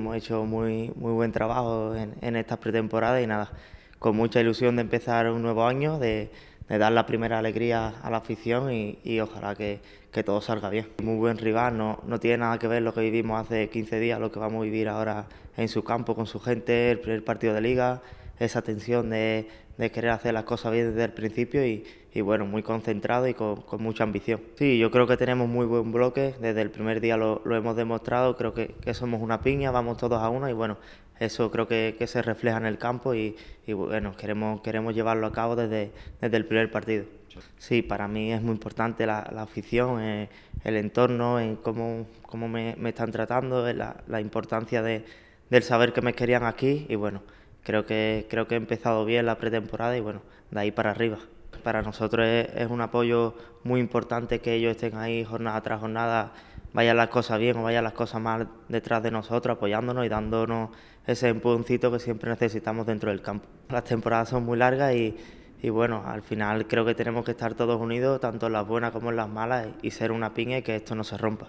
hemos hecho muy, muy buen trabajo en, estas pretemporadas y nada, con mucha ilusión de empezar un nuevo año, de, dar la primera alegría a la afición y, ojalá que, todo salga bien. Muy buen rival, no, no, tiene nada que ver lo que vivimos hace 15 días, lo que vamos a vivir ahora en su campo, con su gente, el primer partido de liga esa tensión de, querer hacer las cosas bien desde el principio y, bueno, muy concentrado y con, mucha ambición. Sí, yo creo que tenemos muy buen bloque, desde el primer día lo, hemos demostrado, creo que, somos una piña, vamos todos a una y bueno, eso creo que, se refleja en el campo y, bueno, queremos, queremos llevarlo a cabo desde, desde el primer partido. Sí, para mí es muy importante la, afición, eh, el entorno, en cómo, cómo me, están tratando, eh, la, la importancia de, del saber que me querían aquí y bueno creo que, creo que he empezado bien la pretemporada y bueno, de ahí para arriba. Para nosotros es, un apoyo muy importante que ellos estén ahí jornada tras jornada, vayan las cosas bien o vayan las cosas mal detrás de nosotros, apoyándonos y dándonos ese empujoncito que siempre necesitamos dentro del campo. Las temporadas son muy largas y, y bueno, al final creo que tenemos que estar todos unidos, tanto en las buenas como en las malas, y ser una piña y que esto no se rompa.